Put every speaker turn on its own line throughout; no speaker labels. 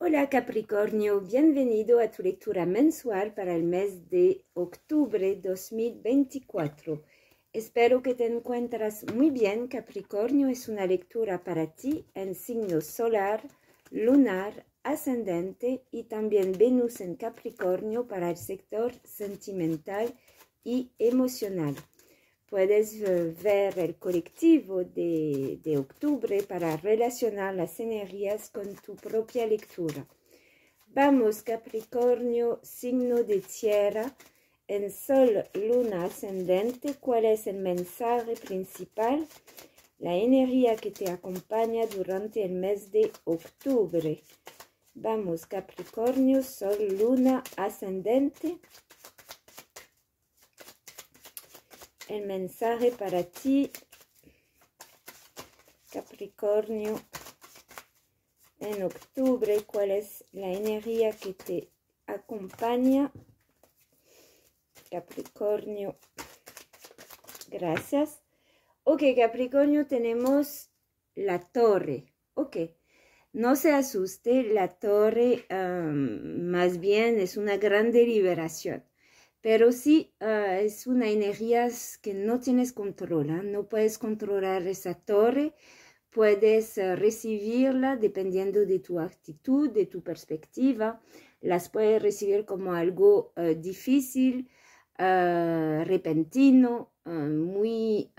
Hola Capricornio, bienvenido a tu lectura mensual para el mes de octubre 2024. Espero que te encuentras muy bien. Capricornio es una lectura para ti en signo solar, lunar, ascendente y también Venus en Capricornio para el sector sentimental y emocional. Puedes eh, ver el colectivo de, octubre para relacionar las energías con tu propia lectura. Vamos, Capricornio, signo de tierra, en Sol, Luna ascendente, ¿cuál es el mensaje principal? La energía que te acompaña durante el mes de octubre. Vamos, Capricornio, Sol, Luna ascendente. el mensaje para ti, Capricornio, en octubre, cuál es la energía que te acompaña. Capricornio, gracias. Ok, Capricornio, tenemos la torre. Ok, no se asuste, la torre más bien es una gran deliberación pero sí ah, es una energía que no tienes control, ¿ah? no puedes controlar esa torre, puedes ah, recibirla dependiendo de tu actitud, de tu perspectiva, las puedes recibir como algo difícil, repentino, muy,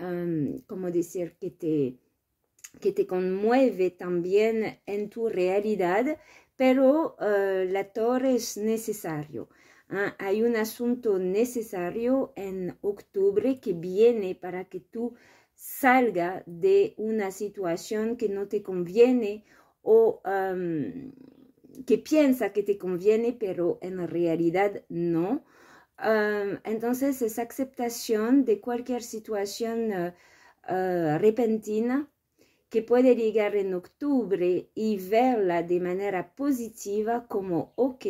como decir, que te, que te conmueve también en tu realidad, pero la torre es necesario. Ah, hay un asunto necesario en octubre que viene para que tú salga de una situación que no te conviene o que piensa que te conviene, pero en realidad no. entonces es aceptación de cualquier situación ah, ah, repentina que puede llegar en octubre y verla de manera positiva como, ok,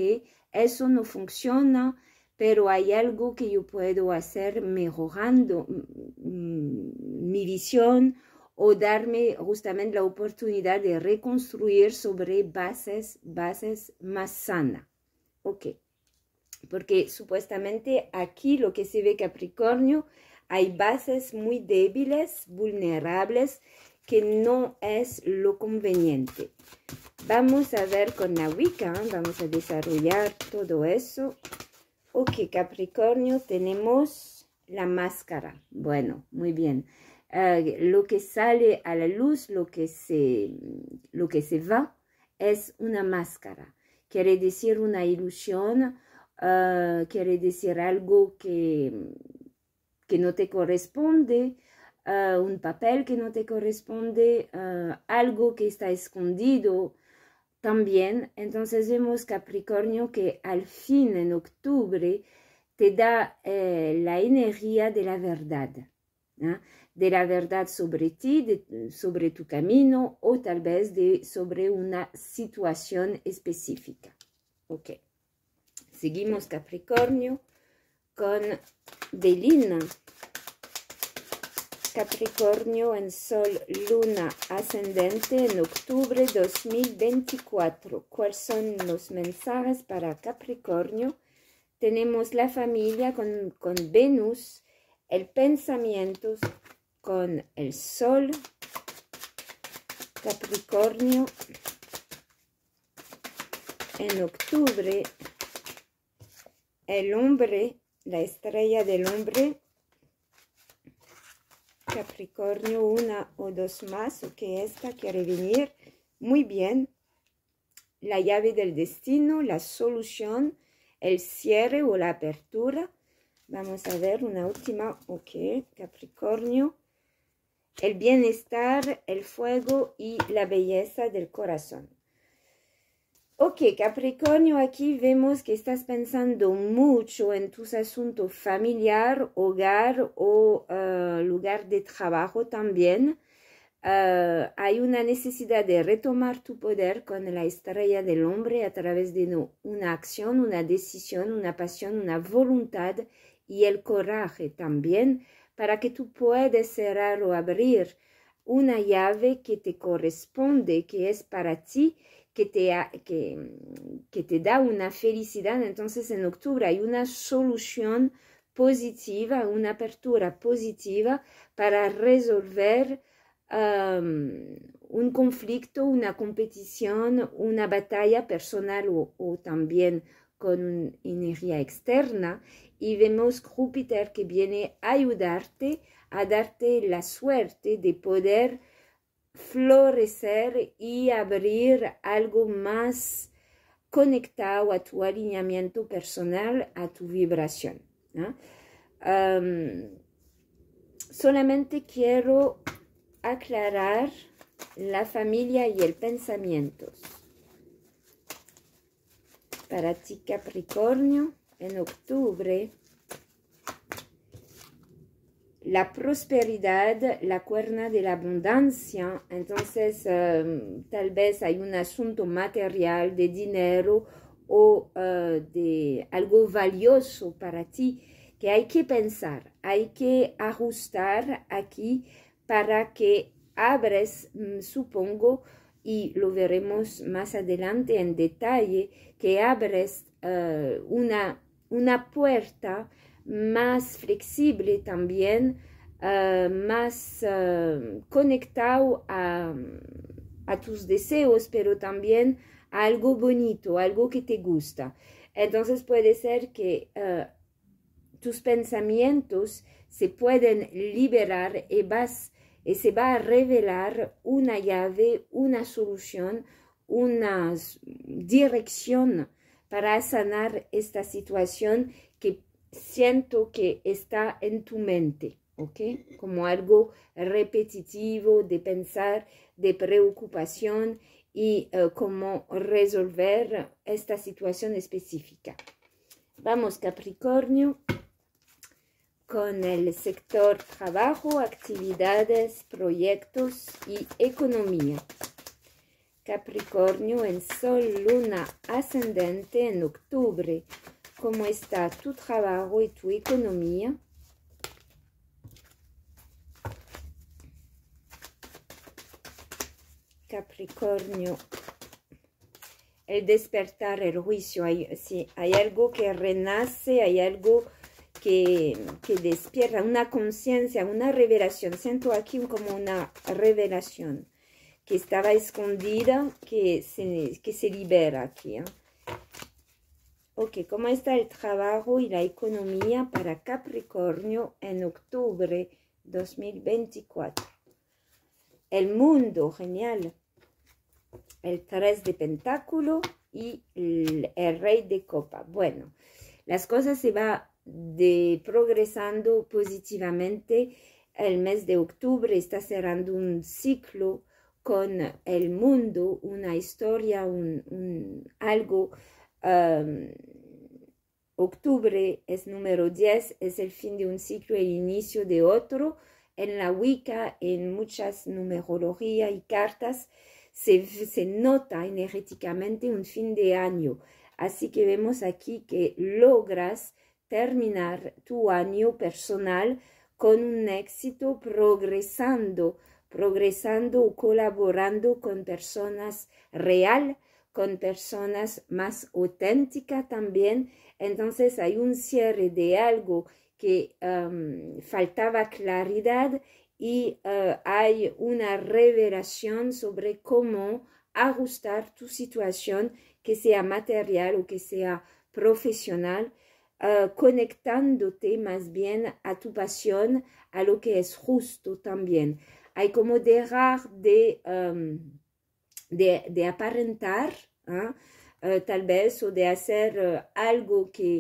eso no funciona, pero hay algo que yo puedo hacer mejorando mm, mm, mi visión o darme justamente la oportunidad de reconstruir sobre bases, bases más sanas. Ok, porque supuestamente aquí lo que se ve Capricornio, hay bases muy débiles, vulnerables, que no es lo conveniente. Vamos a ver con la Wicca, vamos a desarrollar todo eso. Ok, Capricornio, tenemos la máscara. Bueno, muy bien. Eh, lo que sale a la luz, lo que, se, lo que se va, es una máscara. Quiere decir una ilusión, eh, quiere decir algo que, que no te corresponde, un papel que no te corresponde, algo que está escondido también. Entonces vemos Capricornio que al fin en octubre te da eh, la energía de la verdad, de la verdad sobre ti, sobre tu camino o tal vez de, sobre una situación específica. Ok. Seguimos Capricornio con Delina. Capricornio en Sol, Luna, Ascendente en octubre 2024. ¿Cuáles son los mensajes para Capricornio? Tenemos la familia con, con Venus, el pensamiento con el Sol, Capricornio en octubre, el hombre, la estrella del hombre Capricornio una o dos más, o que esta quiere venir muy bien. La llave del destino, la solución, el cierre o la apertura. Vamos a ver una última, ok, Capricornio. El bienestar, el fuego y la belleza del corazón. Ok, Capricornio, aquí vemos que estás pensando mucho en tus asuntos familiar, hogar o eh, lugar de trabajo también. Eh, hay una necesidad de retomar tu poder con la estrella del hombre a través de una acción, una decisión, una pasión, una voluntad y el coraje también para que tú puedas cerrar o abrir una llave que te corresponde, que es para ti Mm, que te, da una felicidad, entonces en octubre hay una solución positiva, una apertura positiva para resolver un conflicto, una competición, una batalla personal o, también con energía externa y vemos Júpiter que viene a ayudarte a darte la suerte de poder florecer y abrir algo más conectado a tu alineamiento personal, a tu vibración. solamente quiero aclarar la familia y el pensamiento. Para ti Capricornio, en octubre la prosperidad, la cuerna de la abundancia. Entonces, em, tal vez hay un asunto material de dinero o eh, de algo valioso para ti que hay que pensar, hay que ajustar aquí para que abres, mm, supongo, y lo veremos más adelante en detalle, que abres eh, una, una puerta más flexible también, eh, más eh, conectado a, tus deseos, pero también a algo bonito, algo que te gusta. Entonces puede ser que eh, tus pensamientos se pueden liberar y, vas, y se va a revelar una llave, una solución, una dirección para sanar esta situación siento que está en tu mente, ¿ok? Como algo repetitivo de pensar, de preocupación y eh, cómo resolver esta situación específica. Vamos, Capricornio, con el sector trabajo, actividades, proyectos y economía. Capricornio en Sol, Luna ascendente en octubre cómo está tu trabajo y tu economía. Capricornio, el despertar, el juicio, hay, hay algo que renace, hay algo que, despierta, una conciencia, una revelación. Siento aquí como una revelación que estaba escondida, que se, que se libera aquí. ¿eh? Ok, ¿cómo está el trabajo y la economía para Capricornio en octubre 2024? El mundo, genial. El 3 de pentáculo y el, rey de copa. Bueno, las cosas se van de, progresando positivamente. El mes de octubre está cerrando un ciclo con el mundo, una historia, un algo octubre es número 10, es el fin de un ciclo el inicio de otro. En la Wicca, en muchas numerología y cartas, se, se nota energéticamente un fin de año. Así que vemos aquí que logras terminar tu año personal con un éxito progresando, progresando o colaborando con personas real con personas más auténticas también. Entonces hay un cierre de algo que faltaba claridad y eh, hay una revelación sobre cómo ajustar tu situación, que sea material o que sea profesional, eh, conectándote más bien a tu pasión, a lo que es justo también. Hay como dejar de de, aparentar, ¿ah? eh, tal vez, o de hacer eh, algo que,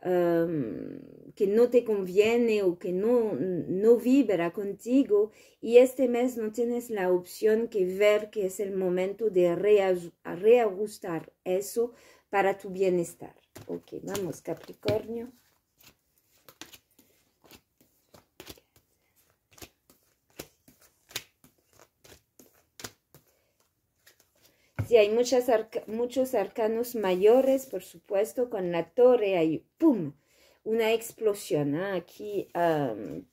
em, que no te conviene o que no, no vibra contigo y este mes no tienes la opción que ver que es el momento de reajustar eso para tu bienestar. Ok, vamos Capricornio. Si hay muchas muchos arcanos mayores, por supuesto, con la torre hay ¡pum! una explosión aquí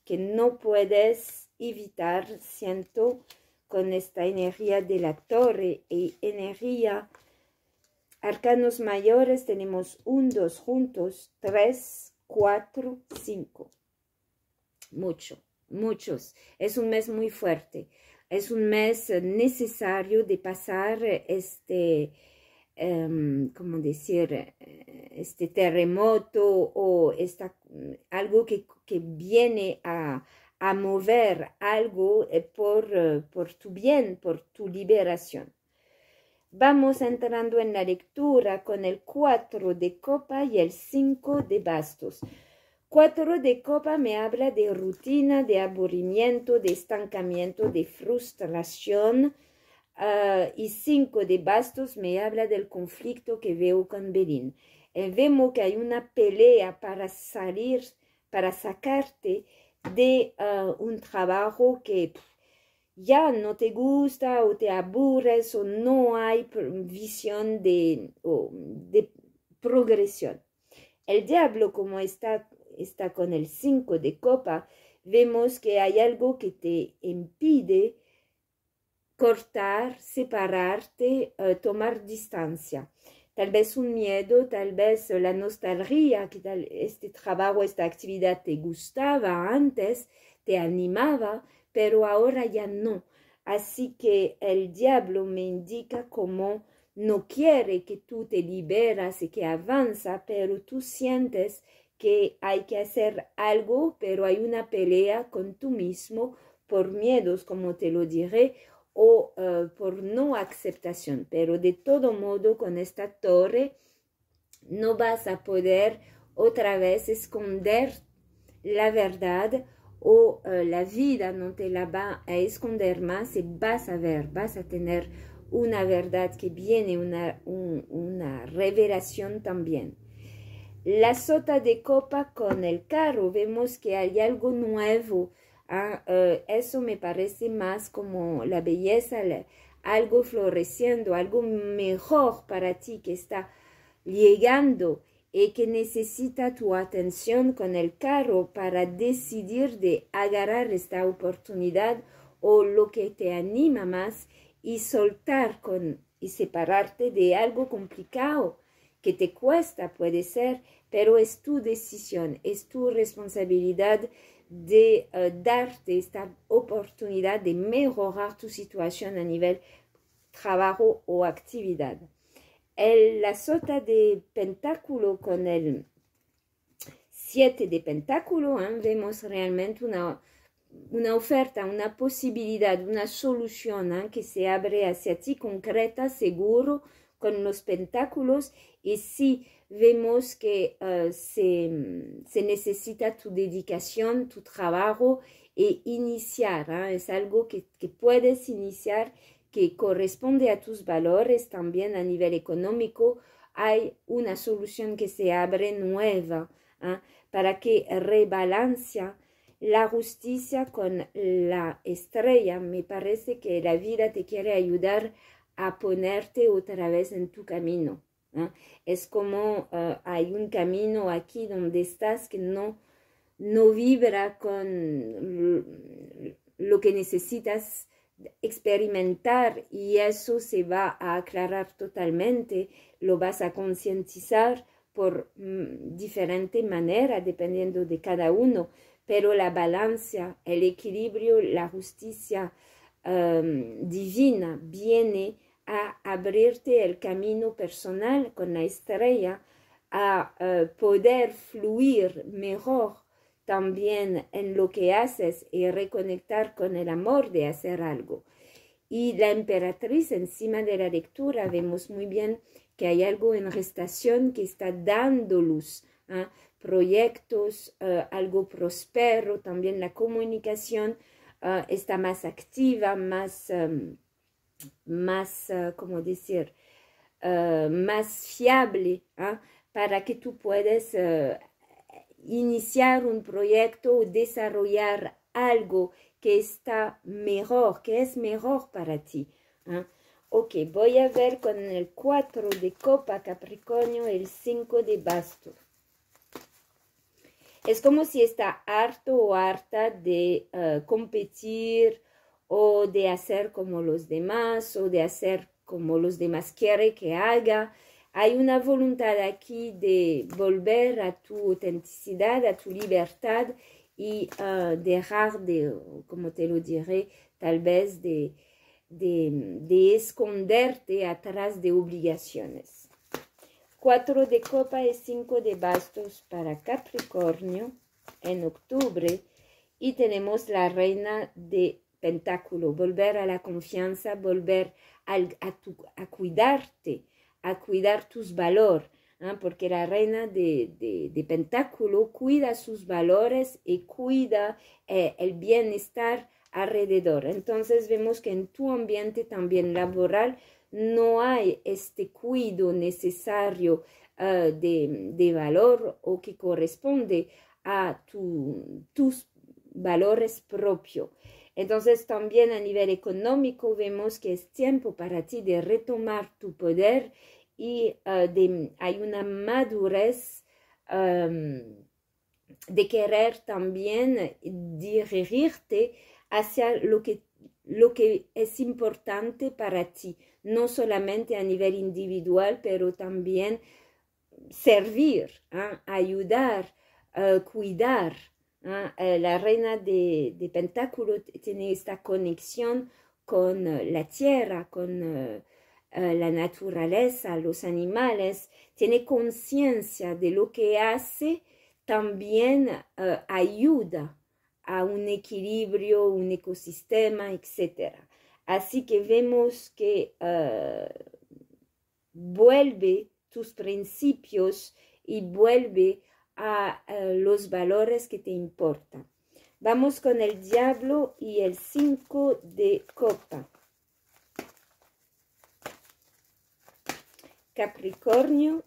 que no puedes evitar, siento, con esta energía de la torre y energía. Arcanos mayores tenemos un, dos juntos, tres, cuatro, cinco. Mucho, muchos. Es un mes muy fuerte es un mes eh, necesario de pasar eh, este, em, ¿cómo decir? Eh, este terremoto o mm, algo que, viene a, mover algo por, por tu bien, por tu liberación. Vamos entrando en la lectura con el 4 de copa y el 5 de bastos. Cuatro de copa me habla de rutina, de aburrimiento, de estancamiento, de frustración. Ah, y cinco de bastos me habla del conflicto que veo con Belín. Eh, vemos que hay una pelea para salir, para sacarte de ah, un trabajo que ya no te gusta o te aburres o no hay visión de, de progresión. El diablo, como está está con el 5 de copa, vemos que hay algo que te impide cortar, separarte, eh, tomar distancia. Tal vez un miedo, tal vez la nostalgia, que tal, este trabajo, esta actividad te gustaba antes, te animaba, pero ahora ya no. Así que el diablo me indica cómo no quiere que tú te liberas y que avanza, pero tú sientes que hay que hacer algo, pero hay una pelea con tú mismo por miedos, como te lo diré, o eh, por no aceptación. Pero de todo modo, con esta torre no vas a poder otra vez esconder la verdad o eh, la vida no te la va a esconder más y vas a ver, vas a tener una verdad que viene, una, una revelación también la sota de copa con el carro, vemos que hay algo nuevo. Ah, eh, eso me parece más como la belleza, algo floreciendo, algo mejor para ti que está llegando y que necesita tu atención con el carro para decidir de agarrar esta oportunidad o lo que te anima más y soltar con y separarte de algo complicado que te cuesta, puede ser, pero es tu decisión, es tu responsabilidad de eh, darte esta oportunidad de mejorar tu situación a nivel trabajo o actividad. El, la sota de pentáculo con el Siete de pentáculo, ¿eh? vemos realmente una, oferta, una posibilidad, una solución ¿eh? que se abre hacia ti concreta, seguro, con los pentáculos y si vemos que ah, mm, se, necesita tu dedicación, tu trabajo e iniciar. ¿ah? Es algo que, puedes iniciar, que corresponde a tus valores también a nivel económico. Hay una solución que se abre nueva ¿ah? para que rebalance la justicia con la estrella. Me parece que la vida te quiere ayudar a ponerte otra vez en tu camino. Es como eh, hay un camino aquí donde estás que no, no vibra con lo que necesitas experimentar y eso se va a aclarar totalmente, lo vas a concientizar por mm, diferente manera dependiendo de cada uno, pero la balanza, el equilibrio, la justicia, Em, divina viene a abrirte el camino personal con la estrella, a eh, poder fluir mejor también en lo que haces y reconectar con el amor de hacer algo. Y la emperatriz encima de la lectura vemos muy bien que hay algo en gestación que está dando luz, ¿ah? proyectos, eh, algo próspero, también la comunicación, Ah, está más activa, más, em, más ah, decir? Ah, más fiable para que tú puedas eh, iniciar un proyecto o desarrollar algo que está mejor, que es mejor para ti. Ok, voy a ver con el 4 de copa Capricornio, el 5 de Bastos. Es como si está harto o harta de eh, competir o de hacer como los demás o de hacer como los demás quiere que haga. Hay una voluntad aquí de volver a tu autenticidad, a tu libertad y eh, dejar de, como te lo diré, tal vez de esconderte atrás de obligaciones. Cuatro de copa y cinco de bastos para Capricornio en octubre. Y tenemos la reina de pentáculo, volver a la confianza, volver a, cuidarte, a cuidar tus valores, ¿ah? porque la reina de, pentáculo cuida sus valores y cuida eh, el bienestar alrededor. Entonces vemos que en tu ambiente también laboral no hay este cuidado necesario eh, de, valor o que corresponde a tus valores propios. Entonces también a nivel económico vemos que es tiempo para ti de retomar tu poder y eh, hay una madurez em, de querer también dirigirte hacia lo que lo que es importante para ti, no solamente a nivel individual, pero también servir, ¿ah? ayudar, eh, cuidar. ¿ah? Eh, la reina de, Pentáculo tiene esta conexión con eh, la tierra, con la naturaleza, los animales, tiene conciencia de lo que hace, también ayuda a un equilibrio, un ecosistema, etc. Así que vemos que eh, vuelve tus principios y vuelve a eh, los valores que te importan. Vamos con el diablo y el 5 de copa. Capricornio,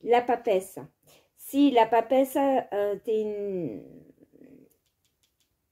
la papesa si la papesa ah,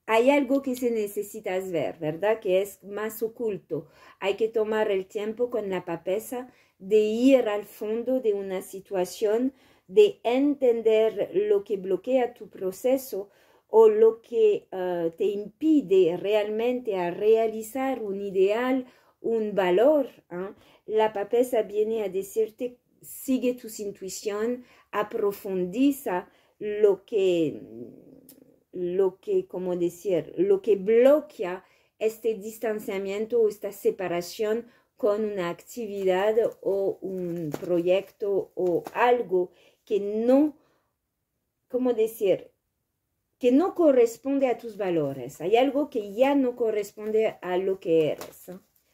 hay algo que se necesita ver, ¿verdad? Que es más oculto. Hay que tomar el tiempo con la papesa de ir al fondo de una situación, de entender lo que bloquea tu proceso o lo que ah, te impide realmente a realizar un ideal, un valor. ¿ah? La papesa viene a decirte sigue tus intuición, aprofundiza lo que, mm, lo que, como decir, lo que bloquea este distanciamiento o esta separación con una actividad o un proyecto o algo que no, como decir, que no corresponde a tus valores. Hay algo que ya no corresponde a lo que eres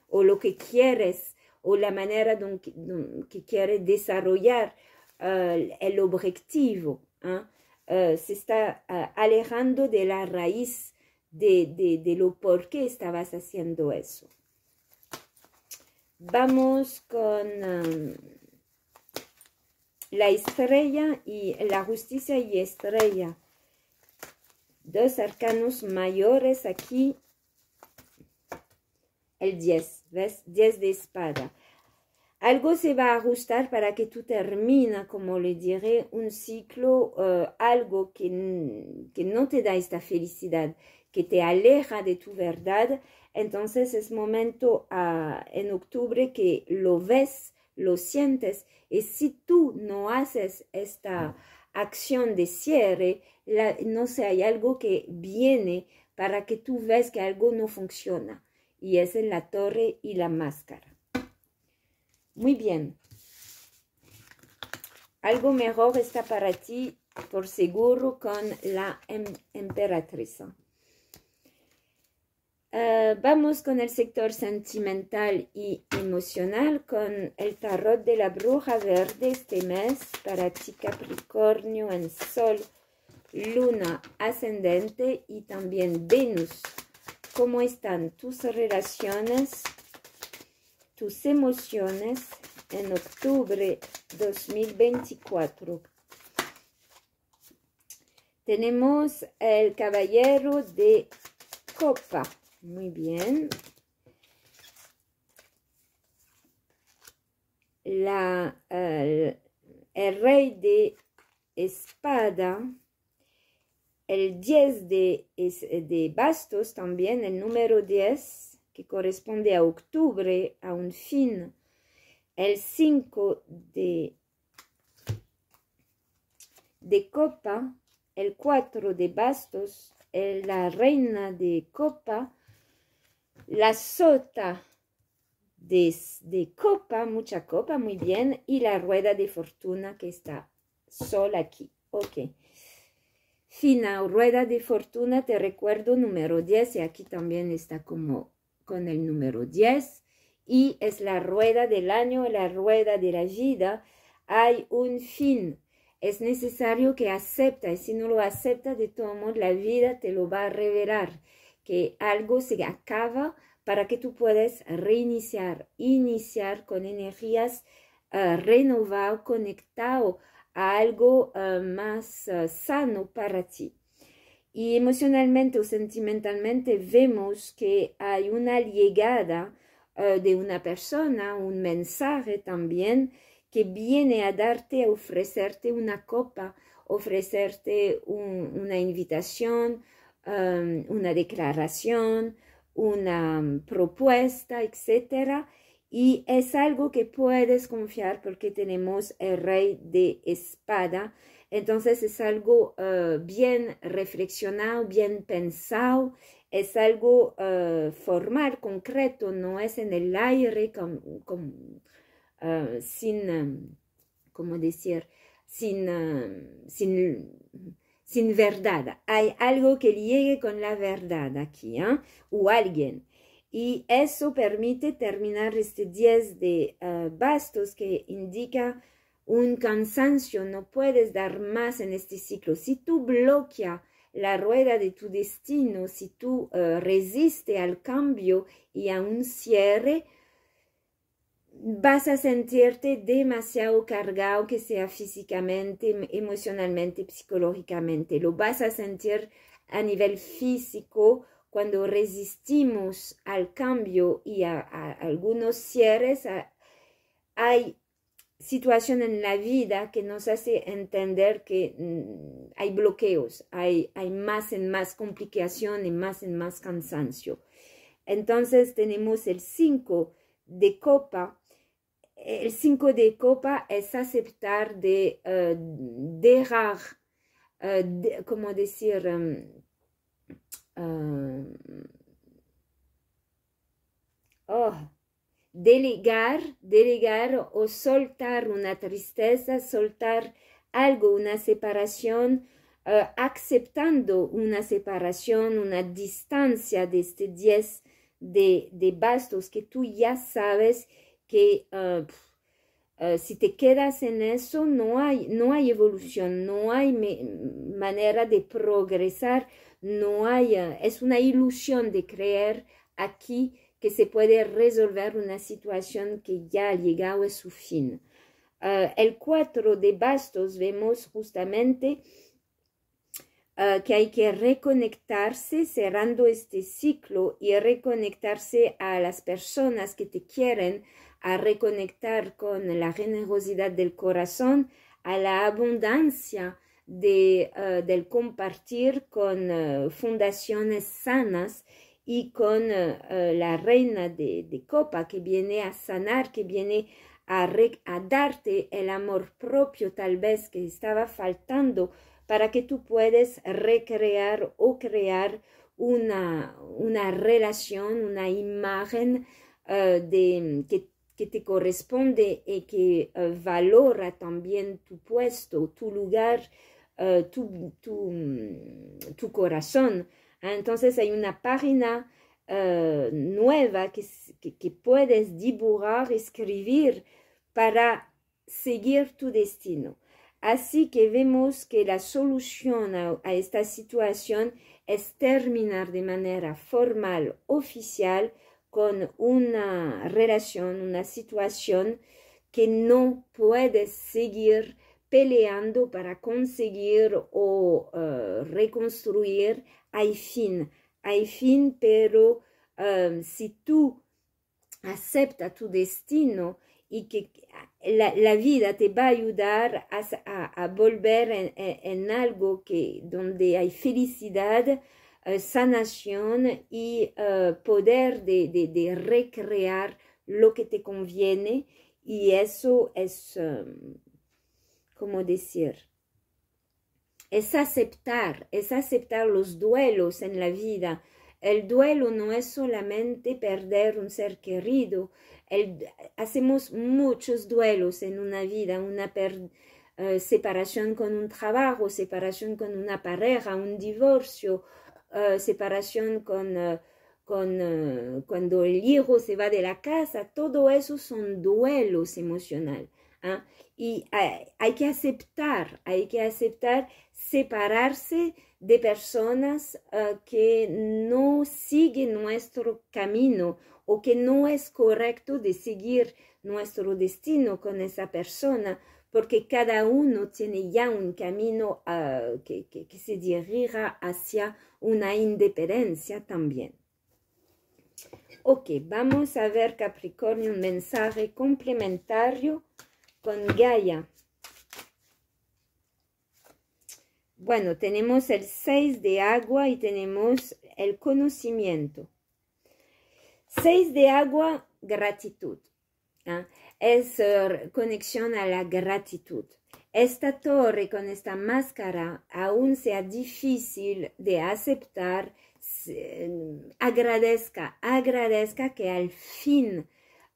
o lo que quieres o la manera que quiere desarrollar eh, el objetivo. ¿ah? Eh, se está eh, alejando de la raíz de, lo por qué estabas haciendo eso. Vamos con la estrella y la justicia y estrella. Dos arcanos mayores aquí el 10, ¿ves? 10 de espada. Algo se va a ajustar para que tú termines, como le diré, un ciclo, eh, algo que, no te da esta felicidad, que te aleja de tu verdad. Entonces es momento ah, en octubre que lo ves, lo sientes y si tú no haces esta acción de cierre, no sé, hay algo que viene para que tú ves que algo no funciona y es en la torre y la máscara. Muy bien. Algo mejor está para ti, por seguro, con la em-, emperatriz. Eh, vamos con el sector sentimental y emocional, con el tarot de la bruja verde este mes para ti Capricornio en Sol, Luna ascendente y también Venus cómo están tus relaciones, tus emociones en octubre 2024. Tenemos el caballero de copa. Muy bien. La, el rey de espada el 10 eh, de, bastos también, el número 10, que corresponde a octubre, a un fin. El 5 de, de copa, el 4 de bastos, la reina de copa, la sota de, de copa, mucha copa, muy bien, y la rueda de fortuna que está sola aquí. Ok final rueda de fortuna, te recuerdo, número 10, y aquí también está como con el número 10, y es la rueda del año, la rueda de la vida, hay un fin, es necesario que acepta, y si no lo acepta, de todo modo, la vida te lo va a revelar, que algo se acaba para que tú puedas reiniciar, iniciar con energías eh, renovadas, conectado algo eh, más eh, sano para ti. Y emocionalmente o sentimentalmente vemos que hay una llegada eh, de una persona, un mensaje también, que viene a darte, a ofrecerte una copa, ofrecerte una invitación, em, una declaración, una mm, propuesta, etcétera y es algo que puedes confiar porque tenemos el rey de espada. Entonces es algo eh, bien reflexionado, bien pensado, es algo eh, formal, concreto, no es en el aire, como eh, sin, em, como decir? Sin, em, sin, sin verdad. Hay algo que llegue con la verdad aquí, ¿eh? o alguien y eso permite terminar este 10 de ah, bastos que indica un cansancio, no puedes dar más en este ciclo. Si tú bloqueas la rueda de tu destino, si tú ah, resistes al cambio y a un cierre, vas a sentirte demasiado cargado, que sea físicamente, em, emocionalmente, psicológicamente. Lo vas a sentir a nivel físico cuando resistimos al cambio y a, algunos cierres, hay situación en la vida que nos hace entender que mm, hay bloqueos, hay, hay más en más complicación y más en más cansancio. Entonces tenemos el 5 de copa. El 5 de copa es aceptar de eh, dejar, eh, decir, mm, Ah. Oh. delegar, delegar o soltar una tristeza, soltar algo, una separación, eh, aceptando una separación, una distancia de este 10 de, bastos que tú ya sabes que eh, eh, si te quedas en eso no hay, no hay evolución, no hay manera de progresar no hay, es una ilusión de creer aquí que se puede resolver una situación que ya ha llegado a su fin. Ah, el cuatro de bastos vemos justamente ah, que hay que reconectarse cerrando este ciclo y reconectarse a las personas que te quieren, a reconectar con la generosidad del corazón, a la abundancia de, eh, del compartir con eh, fundaciones sanas y con eh, la reina de, copa que viene a sanar, que viene a, darte el amor propio tal vez que estaba faltando para que tú puedas recrear o crear una, una relación, una imagen que te corresponde y que valora también tu puesto, tu lugar eh, mm, tu, corazón. Ah, entonces hay una página eh, nueva que, que, puedes dibujar, escribir para seguir tu destino. Así que vemos que la solución a, a esta situación es terminar de manera formal, oficial, con una relación, una situación que no puedes seguir peleando para conseguir o eh, reconstruir, hay fin, hay fin, pero eh, si tú aceptas tu destino y que la, vida te va a ayudar a, volver en, algo que, donde hay felicidad, eh, sanación y poder de, recrear lo que te conviene y eso es como decir, es aceptar, es aceptar los duelos en la vida. El duelo no es solamente perder un ser querido. hacemos muchos duelos en una vida, una eh, separación con un trabajo, separación con una pareja, un divorcio, eh, separación con, eh, con cuando el hijo se va de la casa. Todo eso son duelos emocionales ¿ah? Y hay, que aceptar, hay que aceptar separarse de personas ah, que no siguen nuestro camino o que no es correcto de seguir nuestro destino con esa persona, porque cada uno tiene ya un camino ah, que, que se dirija hacia una independencia también. Ok, vamos a ver Capricornio un mensaje complementario con Gaia. Bueno, tenemos el 6 de agua y tenemos el conocimiento. 6 de agua, gratitud. ¿ah? Es eh, conexión a la gratitud. Esta torre con esta máscara aún sea difícil de aceptar. agradezca, agradezca que al fin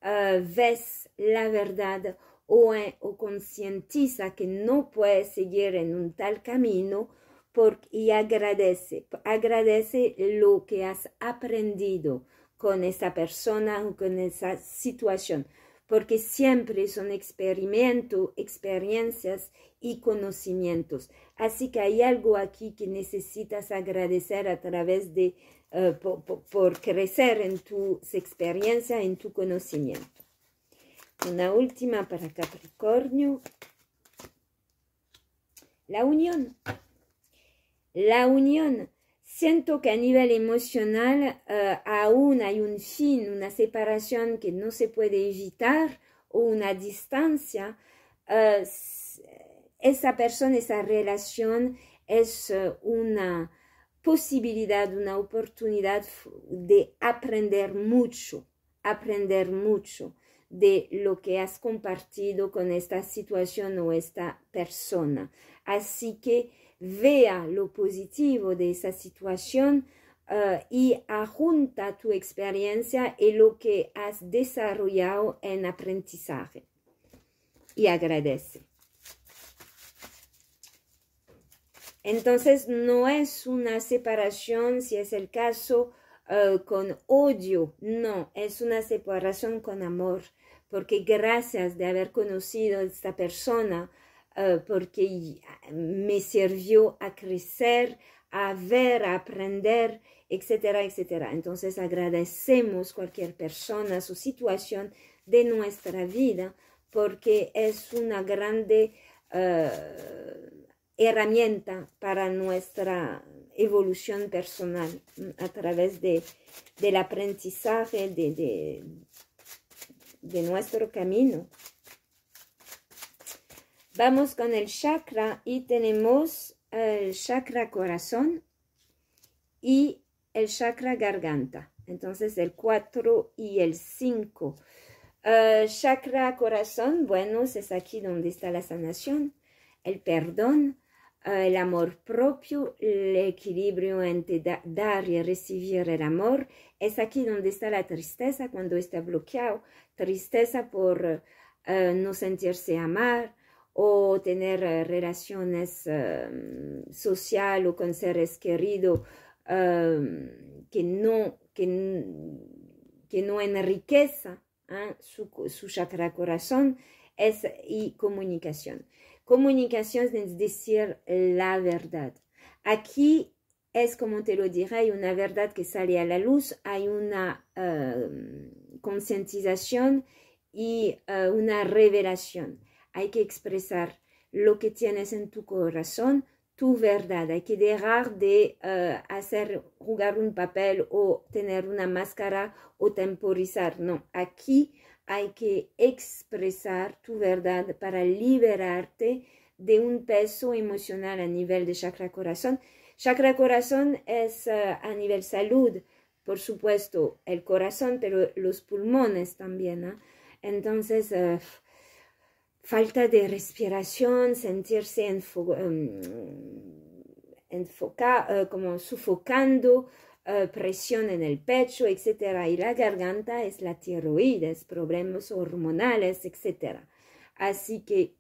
eh, ves la verdad eh, o, concientiza que no puede seguir en un tal camino porque y agradece, agradece lo que has aprendido con esa persona o con esa situación, porque siempre son experimentos, experiencias y conocimientos. Así que hay algo aquí que necesitas agradecer a través de, eh, por, por crecer en tus experiencia, en tu conocimiento. Una última para Capricornio. La unión. La unión. Siento que a nivel emocional eh, aún hay un fin, una separación que no se puede evitar o una distancia. Eh, esa persona, esa relación es eh, una posibilidad, una oportunidad de aprender mucho, aprender mucho de lo que has compartido con esta situación o esta persona. Así que vea lo positivo de esa situación eh, y ajunta tu experiencia y lo que has desarrollado en aprendizaje. Y agradece. Entonces, no es una separación, si es el caso, Ah, con odio, no, es una separación con amor, porque gracias de haber conocido a esta persona, ah, porque me sirvió a crecer, a ver, a aprender, etcétera, etcétera. Entonces agradecemos cualquier persona, su situación de nuestra vida, porque es una grande ah, herramienta para nuestra evolución personal mm, a través de, del aprendizaje de, de, nuestro camino. Vamos con el chakra y tenemos el chakra corazón y el chakra garganta. Entonces el 4 y el 5. Eh, chakra corazón, bueno, es aquí donde está la sanación, el perdón, Ah, el amor propio, el equilibrio entre dar y recibir el amor. Es aquí donde está la tristeza cuando está bloqueado. Tristeza por eh, no sentirse amar o tener eh, relaciones em, sociales o con seres queridos em, que, no, que, enriquece ah, su, chakra corazón. Es, y comunicación. Comunicación es decir la verdad. Aquí es como te lo diré, hay una verdad que sale a la luz, hay una eh, concientización y eh, una revelación. Hay que expresar lo que tienes en tu corazón, tu verdad. Hay que dejar de eh, hacer jugar un papel o tener una máscara o temporizar. No, aquí hay que expresar tu verdad para liberarte de un peso emocional a nivel de chakra corazón. Chakra corazón es eh, a nivel salud, por supuesto, el corazón, pero los pulmones también. Entonces, eh, falta de respiración, sentirse em, enfocado, eh, como sufocando, eh, presión en el pecho, etcétera Y la garganta es la tiroides, problemas hormonales, etcétera Así que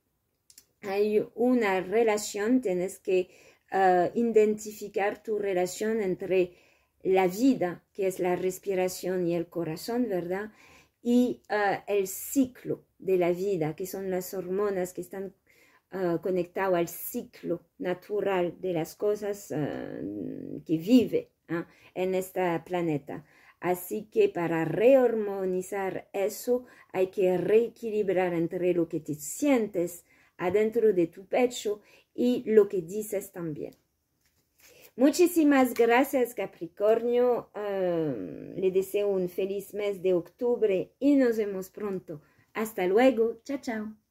hay una relación, tienes que eh, identificar tu relación entre la vida, que es la respiración y el corazón, ¿verdad? Y eh, el ciclo de la vida, que son las hormonas que están conectadas al ciclo natural de las cosas que vive en este planeta. Así que para reharmonizar eso hay que reequilibrar entre lo que te sientes adentro de tu pecho y lo que dices también. Muchísimas gracias Capricornio, le deseo un feliz mes de octubre y nos vemos pronto. Hasta luego, chao chao.